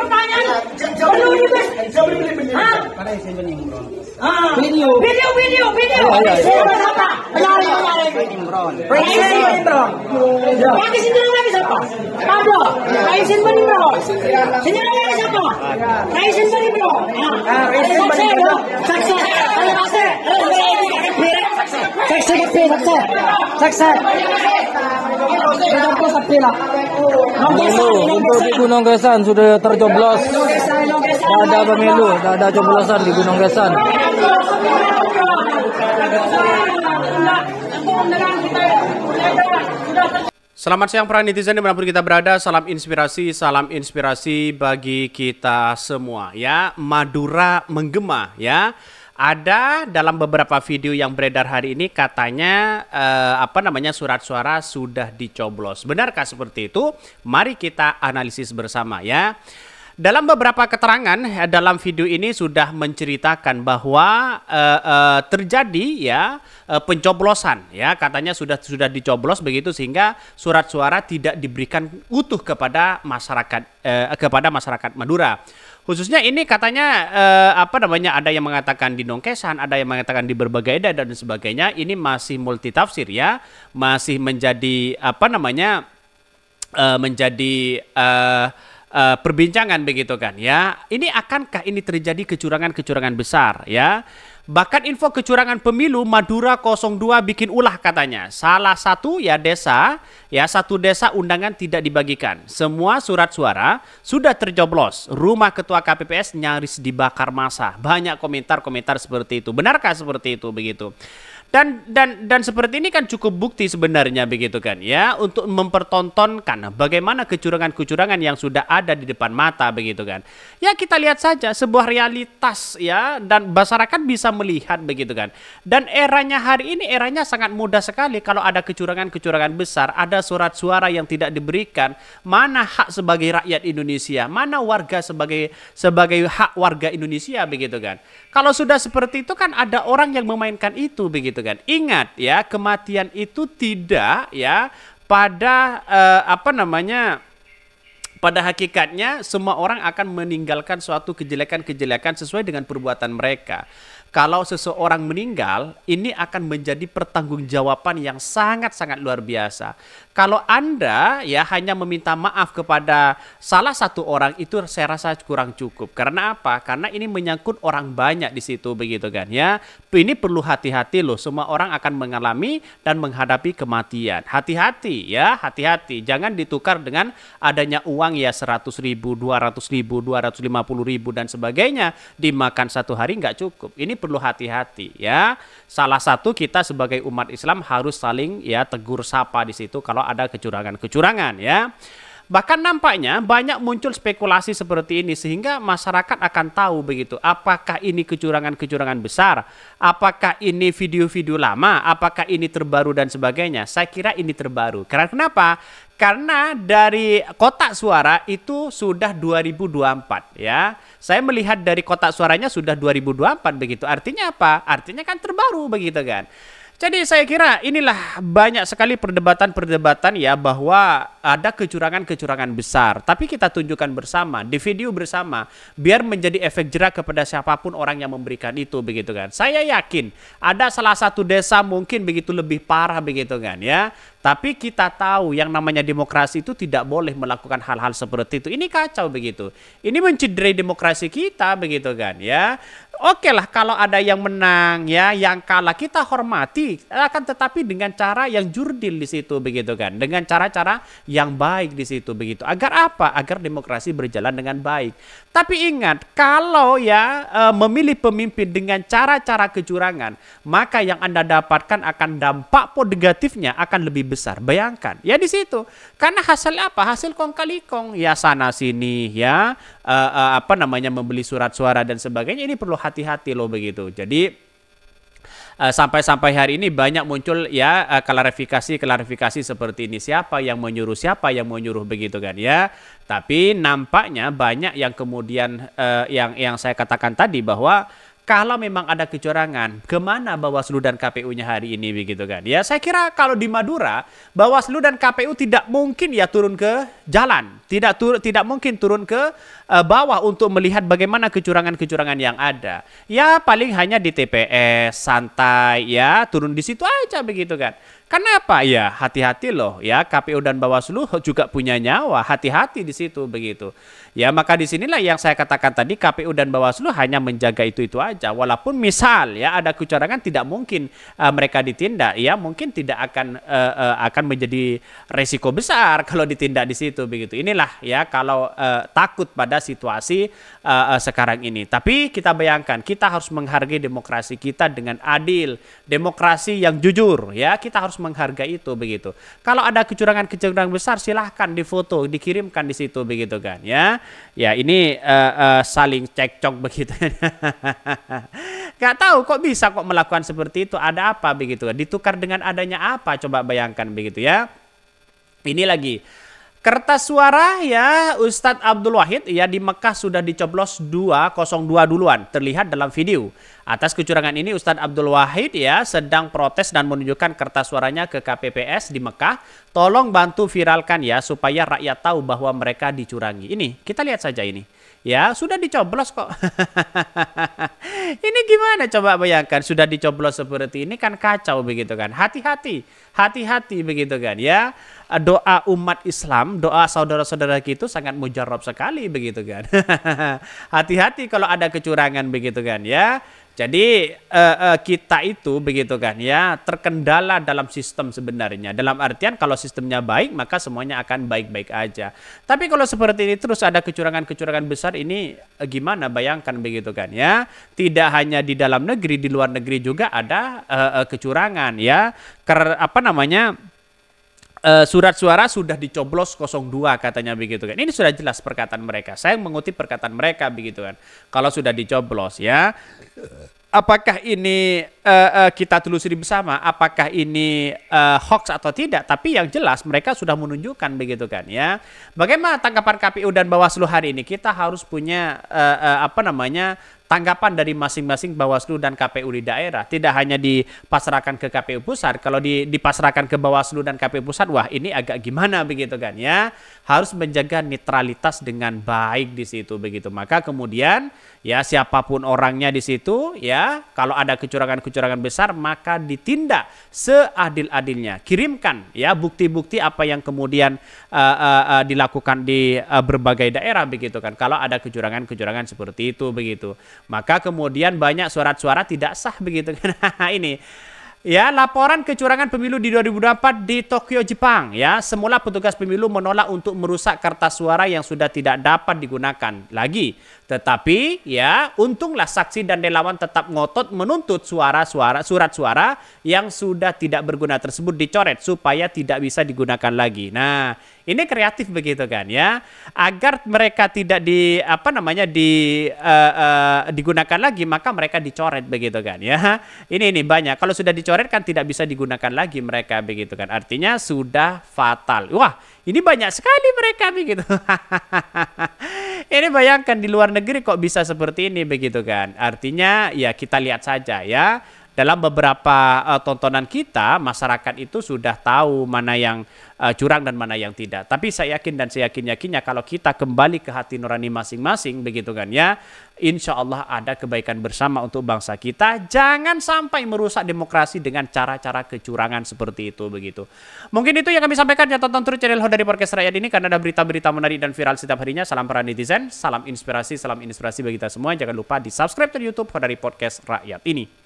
pertanyaan. Belum dibes. Hah? Ah. Video. Video, video, video. Siapa siapa? Menyari, menyari. Presiden Imron. Pakai sendiri lagi siapa? Pablo. Presiden Bani Imron. Sendiri lagi siapa? Presiden Bani Imron. Presiden Bani Imron. Saksi. Saksi. Saksi. Sudah untuk di Gunung Gesan sudah terjoblos Tidak ada pemilu, tidak ada coblosan di Gunung Gesan. Selamat siang para netizen dimanapun kita berada, salam inspirasi, salam inspirasi bagi kita semua ya. Madura menggema ya. Ada dalam beberapa video yang beredar hari ini katanya eh, apa namanya surat suara sudah dicoblos. Benarkah seperti itu? Mari kita analisis bersama ya. Dalam beberapa keterangan eh, dalam video ini sudah menceritakan bahwa eh, eh, terjadi ya eh, pencoblosan ya katanya sudah sudah dicoblos begitu sehingga surat suara tidak diberikan utuh kepada masyarakat eh, kepada masyarakat Madura. Khususnya ini katanya eh, apa namanya ada yang mengatakan di Nongkesan, ada yang mengatakan di berbagai daerah dan sebagainya. Ini masih multitafsir ya, masih menjadi apa namanya eh, menjadi eh, uh, perbincangan begitu kan ya. Ini akankah ini terjadi kecurangan-kecurangan besar ya? Bahkan info kecurangan pemilu Madura 02 bikin ulah katanya. Salah satu ya desa, ya satu desa undangan tidak dibagikan. Semua surat suara sudah terjoblos. Rumah ketua KPPS nyaris dibakar masa. Banyak komentar-komentar seperti itu. Benarkah seperti itu begitu? Dan dan dan seperti ini kan cukup bukti sebenarnya begitu kan ya untuk mempertontonkan bagaimana kecurangan-kecurangan yang sudah ada di depan mata begitu kan. Ya kita lihat saja sebuah realitas ya dan masyarakat bisa melihat begitu kan. Dan eranya hari ini eranya sangat mudah sekali kalau ada kecurangan-kecurangan besar, ada surat suara yang tidak diberikan, mana hak sebagai rakyat Indonesia, mana warga sebagai sebagai hak warga Indonesia begitu kan. Kalau sudah seperti itu kan ada orang yang memainkan itu begitu gitu kan. Ingat ya, kematian itu tidak ya pada eh, apa namanya pada hakikatnya semua orang akan meninggalkan suatu kejelekan-kejelekan sesuai dengan perbuatan mereka. Kalau seseorang meninggal, ini akan menjadi pertanggungjawaban yang sangat-sangat luar biasa. Kalau Anda ya hanya meminta maaf kepada salah satu orang itu saya rasa kurang cukup. Karena apa? Karena ini menyangkut orang banyak di situ begitu kan ya. Ini perlu hati-hati loh. Semua orang akan mengalami dan menghadapi kematian. Hati-hati ya, hati-hati. Jangan ditukar dengan adanya uang ya 100 ribu, 200 ribu, 250 ribu dan sebagainya. Dimakan satu hari nggak cukup. Ini perlu hati-hati ya. Salah satu kita sebagai umat Islam harus saling ya tegur sapa di situ kalau ada kecurangan-kecurangan ya. Bahkan nampaknya banyak muncul spekulasi seperti ini sehingga masyarakat akan tahu begitu apakah ini kecurangan-kecurangan besar, apakah ini video-video lama, apakah ini terbaru dan sebagainya. Saya kira ini terbaru. Karena kenapa? Karena dari kotak suara itu sudah 2024 ya. Saya melihat dari kotak suaranya sudah 2024 begitu. Artinya apa? Artinya kan terbaru begitu kan. Jadi saya kira inilah banyak sekali perdebatan-perdebatan ya bahwa ada kecurangan-kecurangan besar. Tapi kita tunjukkan bersama, di video bersama, biar menjadi efek jerak kepada siapapun orang yang memberikan itu begitu kan. Saya yakin ada salah satu desa mungkin begitu lebih parah begitu kan ya. Tapi kita tahu yang namanya demokrasi itu tidak boleh melakukan hal-hal seperti itu. Ini kacau begitu. Ini mencederai demokrasi kita begitu kan ya. Oke lah kalau ada yang menang ya, yang kalah kita hormati. Akan tetapi dengan cara yang jurdil di situ begitu kan. Dengan cara-cara yang baik di situ begitu. Agar apa? Agar demokrasi berjalan dengan baik. Tapi ingat, kalau ya e, memilih pemimpin dengan cara-cara kecurangan, maka yang Anda dapatkan akan dampak negatifnya akan lebih besar. Bayangkan. Ya di situ. Karena hasil apa? Hasil kong kali kong. Ya sana sini ya e, e, apa namanya membeli surat suara dan sebagainya ini perlu hati-hati loh begitu. Jadi sampai-sampai eh, hari ini banyak muncul ya klarifikasi-klarifikasi eh, seperti ini siapa yang menyuruh siapa yang menyuruh begitu kan ya. Tapi nampaknya banyak yang kemudian uh, yang yang saya katakan tadi bahwa kalau memang ada kecurangan, kemana Bawaslu dan KPU-nya hari ini begitu kan? Ya saya kira kalau di Madura, Bawaslu dan KPU tidak mungkin ya turun ke jalan, tidak tur tidak mungkin turun ke uh, bawah untuk melihat bagaimana kecurangan-kecurangan yang ada. Ya paling hanya di TPS santai ya, turun di situ aja begitu kan. Kenapa? Ya hati-hati loh ya KPU dan Bawaslu juga punya nyawa. Hati-hati di situ begitu. Ya maka disinilah yang saya katakan tadi KPU dan Bawaslu hanya menjaga itu-itu aja. Walaupun misal ya ada kecurangan tidak mungkin uh, mereka ditindak. Ya mungkin tidak akan uh, uh, akan menjadi resiko besar kalau ditindak di situ begitu. Inilah ya kalau uh, takut pada situasi uh, uh, sekarang ini. Tapi kita bayangkan kita harus menghargai demokrasi kita dengan adil, demokrasi yang jujur ya kita harus harus menghargai itu begitu. Kalau ada kecurangan-kecurangan besar silahkan difoto, dikirimkan di situ begitu kan ya. Ya ini uh, uh, saling cekcok begitu. Gak tahu kok bisa kok melakukan seperti itu, ada apa begitu. Ditukar dengan adanya apa coba bayangkan begitu ya. Ini lagi Kertas suara ya Ustadz Abdul Wahid ya di Mekah sudah dicoblos 202 duluan terlihat dalam video. Atas kecurangan ini Ustadz Abdul Wahid ya sedang protes dan menunjukkan kertas suaranya ke KPPS di Mekah. Tolong bantu viralkan ya supaya rakyat tahu bahwa mereka dicurangi. Ini kita lihat saja ini. Ya, sudah dicoblos kok. ini gimana coba bayangkan sudah dicoblos seperti ini kan kacau begitu kan. Hati-hati, hati-hati begitu kan ya. Doa umat Islam, doa saudara-saudara kita sangat mujarab sekali begitu kan. hati-hati kalau ada kecurangan begitu kan ya. Jadi uh, uh, kita itu begitu kan ya terkendala dalam sistem sebenarnya. Dalam artian kalau sistemnya baik maka semuanya akan baik-baik aja. Tapi kalau seperti ini terus ada kecurangan-kecurangan besar ini uh, gimana bayangkan begitu kan ya. Tidak hanya di dalam negeri di luar negeri juga ada uh, uh, kecurangan ya. Ker, apa namanya? Eh, surat suara sudah dicoblos 02 katanya begitu kan. Ini sudah jelas perkataan mereka. Saya mengutip perkataan mereka begitu kan. Kalau sudah dicoblos ya. Apakah ini uh, uh, kita telusuri bersama apakah ini uh, hoax atau tidak? Tapi yang jelas mereka sudah menunjukkan begitu kan ya. Bagaimana tanggapan KPU dan Bawaslu hari ini? Kita harus punya uh, uh, apa namanya? tanggapan dari masing-masing Bawaslu dan KPU di daerah. Tidak hanya dipasrahkan ke KPU pusat, kalau di, dipasrahkan ke Bawaslu dan KPU pusat, wah ini agak gimana begitu kan ya. Harus menjaga netralitas dengan baik di situ begitu. Maka kemudian ya siapapun orangnya di situ ya, kalau ada kecurangan-kecurangan besar maka ditindak seadil-adilnya. Kirimkan ya bukti-bukti apa yang kemudian uh, uh, uh, dilakukan di uh, berbagai daerah begitu kan. Kalau ada kecurangan-kecurangan seperti itu begitu maka kemudian banyak suara suara tidak sah begitu kan. ini Ya, laporan kecurangan pemilu di 2004 di Tokyo, Jepang. Ya, semula petugas pemilu menolak untuk merusak kertas suara yang sudah tidak dapat digunakan lagi. Tetapi, ya, untunglah saksi dan relawan tetap ngotot menuntut suara-suara surat suara yang sudah tidak berguna tersebut dicoret supaya tidak bisa digunakan lagi. Nah, ini kreatif begitu kan ya, agar mereka tidak di apa namanya di uh, uh, digunakan lagi maka mereka dicoret begitu kan ya. Ini ini banyak. Kalau sudah dicoret kan tidak bisa digunakan lagi mereka begitu kan. Artinya sudah fatal. Wah, ini banyak sekali mereka begitu. ini bayangkan di luar negeri kok bisa seperti ini begitu kan. Artinya ya kita lihat saja ya dalam beberapa uh, tontonan kita masyarakat itu sudah tahu mana yang uh, curang dan mana yang tidak. Tapi saya yakin dan saya yakin yakinnya kalau kita kembali ke hati nurani masing-masing begitu kan ya, insya Allah ada kebaikan bersama untuk bangsa kita. Jangan sampai merusak demokrasi dengan cara-cara kecurangan seperti itu begitu. Mungkin itu yang kami sampaikan ya tonton terus channel dari Podcast Rakyat ini karena ada berita-berita menarik dan viral setiap harinya. Salam para netizen, salam inspirasi, salam inspirasi bagi kita semua. Jangan lupa di subscribe ke YouTube dari Podcast Rakyat ini.